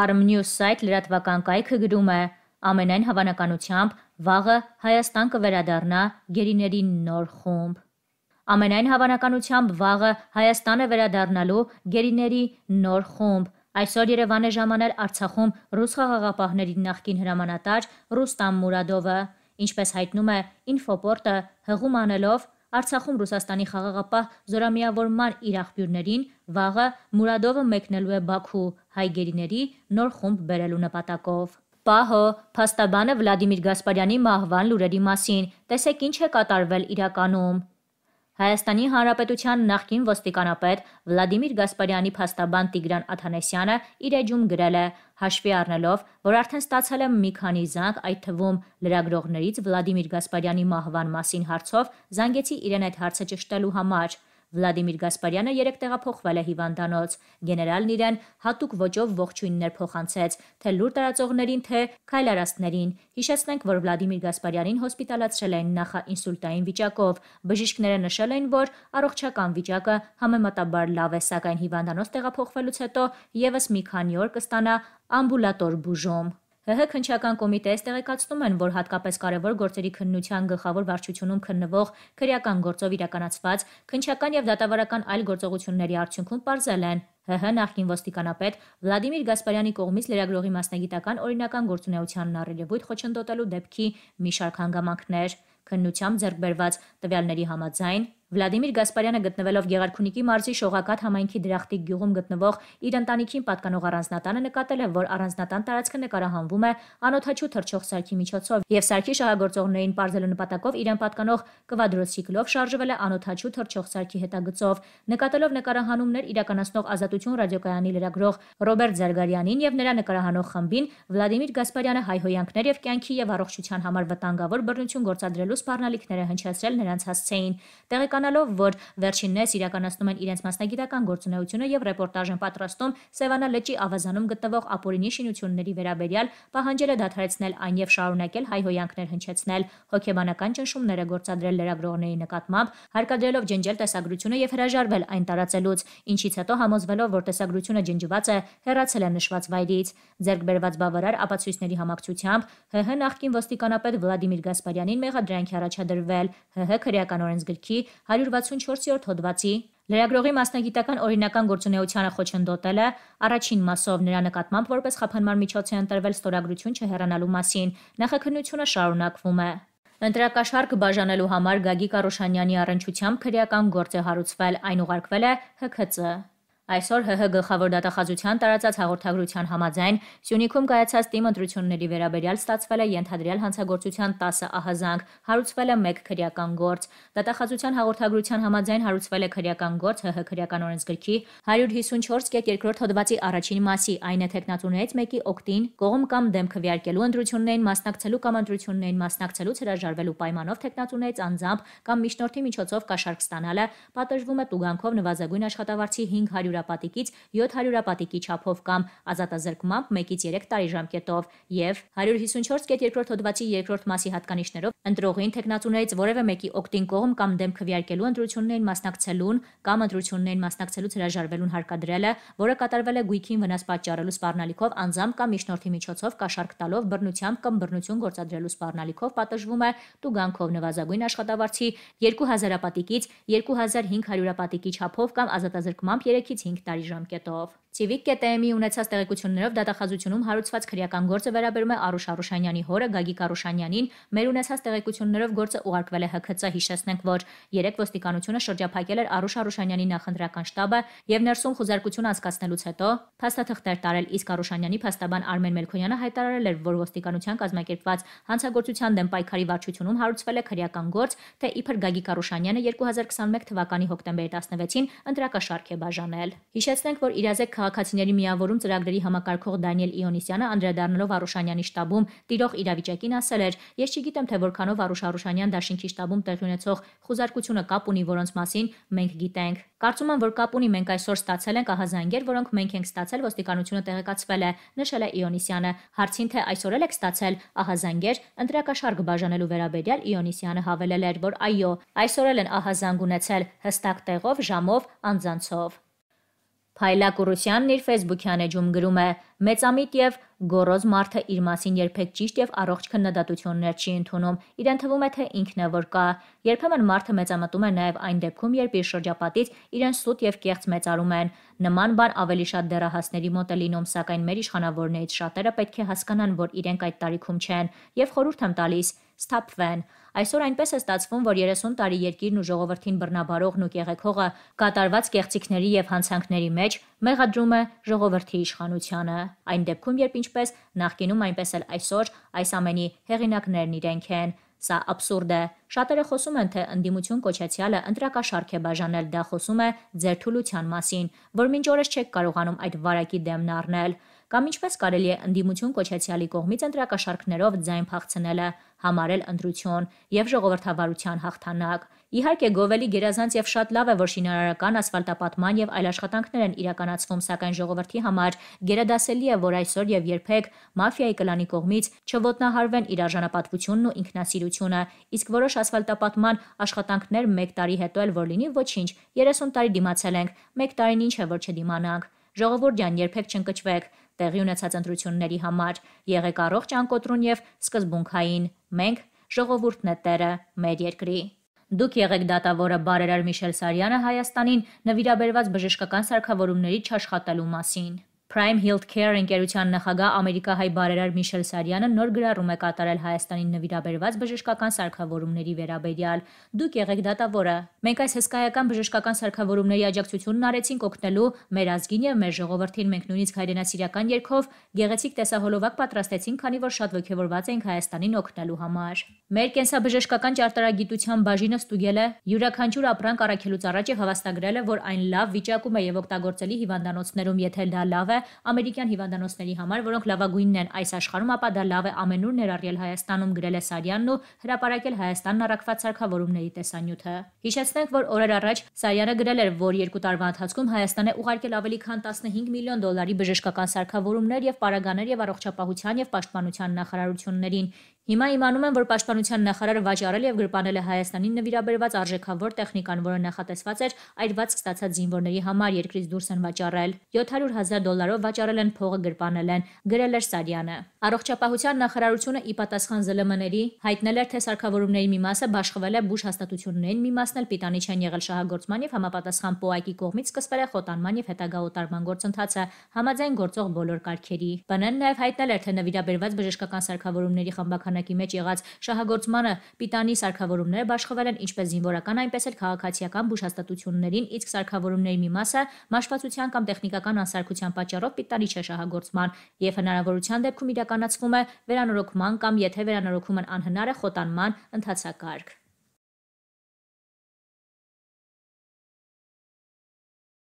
Armnews site լրատվական կայքը գրում է. ամենայն հավանականությամբ վաղը Հայաստան կվերադառնա գերիների նոր խումբ։ Ամենայն հավանականությամբ վաղը Հայաստանը վերադառնալու գերիների նոր խումբ։ Այսօր Երևան է ժամանել Արցախում ռուս խաղաղապահների նախկին հրամանատար Ռուստամ Մուրադովը, ինչպես հայտնում է Ինֆոպորտը, հղում անելով Արցախում Ռուսաստանի խաղաղապահ զորամիավորման իր աղբյուրներին վաղը Մուրադովը մեկնելու է Բաքու հայգերիների նոր խումբ բերելու նպատակով։ Պահո, փաստաբանը Վլադիմիր Գասպարյանի մահվան լուրերի մասին։ Տեսեք ինչ է կատարվել իրականում։ Հայաստանի Հանրապետության նախկին ոստիկանապետ Վլադիմիր Գասպարյանի փաստաբան Տիգրան Աթանեսյանը իր էջում գրել է հաշվի առնելով, որ արդեն ստացել եմ մի քանի զանգ, այդ թվում լրագրողներից Վլադիմիր Գասպարյանի մահվան մասին հարցով զանգեցի իրեն այդ հարցը ճշտելու համար։ Վլադիմիր Գասպարյանը երեք տեղափոխվել է հիվանդանոց։ Գեներալն իրեն հատուկ ոճով ողջույններ փոխանցեց, թե լուր տարածողներին, թե քայլարաստներին։ Հիշեցնենք, որ Վլադիմիր Գասպարյանին հոսպիտալացրել են նախաինսուլտային վիճակով։ Բժիշկները նշել են, որ առողջական վիճակը համեմատաբար լավ է, սակայն հիվանդանոց տեղափոխվելուց հետո եւս մի քանի օր կստանա ամբուլատոր բուժում։ ՀՀ քնչական կոմիտեից տեղեկացնում են, որ հատկապես կարևոր գործերի քննության գլխավոր վարչությունում քննվող քրեական գործով իրականացված քնչական եւ դատավարական այլ գործողությունների արդյունքում ողջել են ՀՀ նախին ոստիկանապետ Վլադիմիր Գասպարյանի կողմից լրագրողի մասնագիտական օրինական գործունեությանն առելևույթ խոչընդոտելու դեպքի մի շարք հանգամանքներ քննությամբ ձեռքբերված տվյալների համաձայն Վլադիմիր Գասպարյանը գտնվելով Գեղարքունիքի մարզի Շողակաթ համայնքի Դրախտիկ գյուղում գտնվող իր ընտանիքին պատկանող առանձնատանը նկատել է, որ առանձնատան տարածքը նկարահանվում է անօթաչու թրջող սարքի միջոցով եւ սարքի շահագործողներին բարձելու նպատակով իրեն պատկանող կվադրոցիկլով շարժվել է անօթաչու թրջող սարքի հետագծով, նկատելով նկարահանումներ իրականացնող Ազատություն ռադիոկայանի լրագրող Ռոբերտ Զարգարյանին եւ նրա նկարահանող խմբին Վլադիմիր Գասպարյանը հայհոյանքներ եւ կյանքի եւ առողջության համար վտանգավոր բռնություն գործադրելու սպառնալիքները հնչեցրել նրանց հասցեին։ Տեղեկան իմանալով, որ վերջիններս իրականացնում են իրենց մասնագիտական գործունեությունը եւ ռեպորտաժ են պատրաստում Սևանա լճի ավազանում գտնվող ապօրինի շինությունների վերաբերյալ, պահանջել է դադարեցնել այն եւ շարունակել հայհոյանքներ հնչեցնել, հոգեբանական ճնշումները գործադրել լրագրողների նկատմամբ, հարկադրելով ջնջել տեսագրությունը եւ հրաժարվել այն տարածելուց, ինչից հետո համոզվելով, որ տեսագրությունը ջնջված է, հեռացել է նշված վայրից։ Ձեռք բերված բավարար ապացույցների համակցությամբ ՀՀ նախկին ոստիկանապետ Վլադիմիր Գասպարյանին մեղադրանքի առաջադրվել ՀՀ քրեական օրենսգրքի 164-րդ հոդվածի Լրագրողի մասնագիտական օրինական գործունեությանը խոչընդոտելը առաջին մասով նրա նկատմամբ որպես խափանման միջոց է ընտրվել ստորագրություն չհեռանալու մասին։ Նախաքննությունը շարունակվում է։ Ընտրակաշարք բաժանելու համար Գագիկ Արոշանյանի առընչությամբ քրեական գործ է հարուցվել, այն ուղարկվել է ՀՔՑ։ Այսօր ՀՀ գլխավոր դատախազության տարածած հաղորդագրության համաձայն Սյունիքում կայացած թիմ ընտրությունների վերաբերյալ ստացվել է ենթադրյալ հանցագործության 10 ահազանգ, հարուցվել է 1 քրեական գործ։ Դատախազության հաղորդագրության համաձայն հարուցվել է քրեական գործ ՀՀ քրեական օրենսգրքի 154.2 հոդվածի առաջին մասի, այն է տեխնատունից մեկի օկտին կողմ կամ դեմ քվեարկելու ընտրություններին մասնակցելու կամ ընտրություններին մասնակցելուց հրաժարվելու պայմանով տեխնատունից անձամբ կամ միջնորդի միջոցով կաշառք ստանալը պատժվում է տուգանքով նվազագույն աշխատավարձի 500 100-ապատիկից 700-ապատիկի չափով կամ ազատազրկմամբ 1-ից 3 տարի ժամկետով եւ 154.2 հոդվածի 2-րդ մասի հատկանիշներով ընտրողին տեխնացուներից որևէ մեկի օկտին կողմ կամ դեմ քվեարկելու ընտրություններին մասնակցելուն կամ ընտրություններին մասնակցելուց հրաժարվելուն հարկադրելը, որը կատարվել է գույքին վնաս պատճառելու սպառնալիքով անձամբ կամ միջնորդի միջոցով կաշառք տալով բռնությամբ կամ բռնություն գործադրելու սպառնալիքով պատժվում է տուգանքով նվազագույն աշխատավարձի 2000 ապատիկից 2500 500 ապատիկի չափով կամ ազատազրկմամբ 3-ից 5 տարի ժամկետով։ Civic.am-ի ունեցած տեղեկություններով դատախազությունում հարուցված քրեական գործը վերաբերում է Արուշ Արուշանյանի հորը Գագիկ Արուշանյանին։ Մեր ունեցած տեղեկություններով գործը ուղարկվել է ՀԿՑ, հիշեցնենք, որ երեք ոստիկանությունը շրջափակել էր Արուշ Արուշանյանի նախընտրական շտաբը եւ ներսում խոզարկություն անցկացնելուց հետո փաստաթղթեր տարել, իսկ Արուշանյանի փաստաբան Արմեն Մելքոյանը հայտարարել էր, որ ոստիկանության կազմակերպված հանցագործության դեմ պայքարի վարչությունում հարուցվել է քրեական գործ, թե իբր Գագիկ Արուշանյանը 2021 թվականի հոկտեմբերի 16-ին ընտրակաշարք է բաժանել։ Հիշեցնենք, որ իրազեկ քաղաքացիների միավորում ծրագրերի համակարգող Դանիել Իոնիսյանը անդրադառնալով Արուշանյանի շտաբում տիրող իրավիճակին ասել էր. «Ես չգիտեմ, թե որքանով Արուշ Արուշանյան դաշինքի շտաբում տեղի ունեցող խուզարկությունը կապ ունի, որոնց մասին մենք գիտենք»։ Կարծում եմ, որ կապ ունի մենք այսօր ստացել ենք ահազանգեր, որոնք մենք ենք ստացել, ոստիկանությունը տեղեկացվել է, նշել է Իոնիսյանը։ Հարցին թե այսօր էլ եք ստացել ահազանգեր, ընտրակաշարգը բաժանելու վերաբերյալ Իոնիսյանը հավելել էր, որ այո, այսօր էլ են ահազանգ ունեցել հստակ տեղով, ժամով, անձանցով։ Փայլակ Ռուսյանն իր Facebook-յան էջում գրում է. Մեծամիտ եւ գոռոզ մարդը իր մասին երբեք ճիշտ եւ առողջ քննադատություններ չի ընդունում։ Իրեն թվում է թե ինքն է որ կա։ Երբեմն մարդը մեծամտում է նաեւ այն դեպքում, երբ իր շրջապատից իրեն սուտ եւ կեղծ մեծարում են։ Նման բան ավելի շատ դեռահասների մոտ է լինում, սակայն մեր իշխանավորներից շատերը պետք է հասկանան, որ իրենք այդ տարիքում չեն եւ խորհուրդ եմ տալիս սթափվեն։ Այսօր այնպես է ստացվում, որ 30 տարի երկիրն ու ժողովրդին բռնաբարողն ու կեղեքողը կատարված կեղծիքների եւ հանցանքների մեջ մեղադրում է ժողովրդի իշխանությանը։ Այն դեպքում, երբ ինչպես նախկինում այնպես էլ այսօր այս ամենի հեղինակներն իրենք են, Սա աբսուրդ է։ Շատերը խոսում են, թե ընդդիմություն կոչեցյալը ընտրակաշարք է բաժանել, դա խոսում է ձերթուլության մասին, որ մինչ օրս չեք կարողանում այդ վարակի դեմն առնել կամ ինչպես կարելի է ընդդիմություն կոչեցյալի կողմից ընտրակաշարքներով ձայն փախցնելը համարել ընտրություն եւ ժողովրդավարության հաղթանակ։ Իհարկե Գովելի գերազանց եւ շատ լավ է, որ շինարարական ասֆալտապատման եւ այլ աշխատանքներ են իրականացվում, սակայն ժողովրդի համար գերադասելի է, որ այսօր եւ երբեք մաֆիայի կլանի կողմից չոտնահարվեն իր արժանապատվությունն ու ինքնասիրությունը, իսկ որոշ ասֆալտապատման աշխատանքներ 1 տարի հետո էլ որ լինի ոչինչ, 30 տարի դիմացել ենք, 1 տարին ինչ է որ չդիմանանք։ Ժողովուրդյան երբեք չընկճվեք, տեղի ունեցած ընտրությունների համար, եղեք առողջ անկոտրուն եւ սկզբունքային։ Մենք ժողովուրդն է տերը մեր երկրի։ Դուք եղեք դատավորը բարերար Միշել Սարյանը Հայաստանին նվիրաբերված բժշկական սարքավորումների չաշխատելու մասին։ Prime Healthcare ընկերության նախագահ Ամերիկահայ բարերար Միշել Սարյանը նոր գրառում է կատարել Հայաստանին նվիրաբերված բժշկական սարքավորումների վերաբերյալ։ Դուք եղեք դատավորը։ Մենք այս հսկայական բժշկական սարքավորումների աջակցությունն արեցինք օգնելու մեր ազգին եւ մեր ժողովրդին։ Մենք նույնիսկ հայրենասիրական երգով գեղեցիկ տեսահոլովակ պատրաստեցինք, քանի որ շատ ողջևորված էինք Հայաստանին օգնելու համար։ Մեր կենսաբժշկական ճարտարագիտության բաժինը ստուգել է յուրաքանչյուր ապրանք առաքելուց առաջ հավաստագրել է, որ այն լավ վիճակում է եւ օգտագործելի հիվանդանոցներում, եթե դա լավ է ամերիկյան հիվանդանոցների համար, որոնք լավագույնն են այս աշխարհում, ապա դա լավ է ամենուր ներառյալ Հայաստանում, գրել է Սարյանն ու հրապարակել Հայաստանն առաքված սարքավորումների տեսանյութը։ Հիշեցնենք, որ օրեր առաջ Սարյանը գրել էր, որ երկու տարվա ընթացքում Հայաստանը ուղարկել ավելի քան 15 միլիոն դոլարի բժշկական սարքավորումներ եւ պարագաներ եւ առողջապահության եւ պաշտպանության նախարարություններին։ Հիմա իմանում եմ, որ Պաշտպանության նախարարը վաճառել եւ գրպանել է Հայաստանին նվիրաբերված արժեքավոր տեխնիկան, որը նախատեսված էր այրվածք ստացած զինվորների համար երկրից դուրս են վաճառել։ 700.000 դոլարով վաճառել են փողը գրպանել են, գրել էր Սարյանը։ Առողջապահության նախարարությունը ի պատասխան ԶԼՄ-ների հայտնել էր, թե սարքավորումների մի մասը բաշխվել է Բուշ հաստատություններին, մի մասն էլ պիտանի չեն եղել շահագործման եւ համապատասխան ՊՕԱԿ-ի կողմից սկսվել է խոտանման եւ հետագա օտարման գործընթացը, համաձայն գործող բոլոր կարգերի։ ԲՆ-ն նաեւ հայտնել էր, թե նվիրաբերված բժշկական սարքավորումների խմբական շրջանակի մեջ եղած շահագործմանը պիտանի սարքավորումները բաշխվել են ինչպես զինվորական, այնպես էլ քաղաքացիական բուժհաստատություններին, իսկ սարքավորումների մի մասը մաշվածության կամ տեխնիկական անսարքության պատճառով պիտանի չէ շահագործման եւ հնարավորության դեպքում իրականացվում է վերանորոգման կամ եթե վերանորոգումն անհնար է խոտանման ընթացակարգ։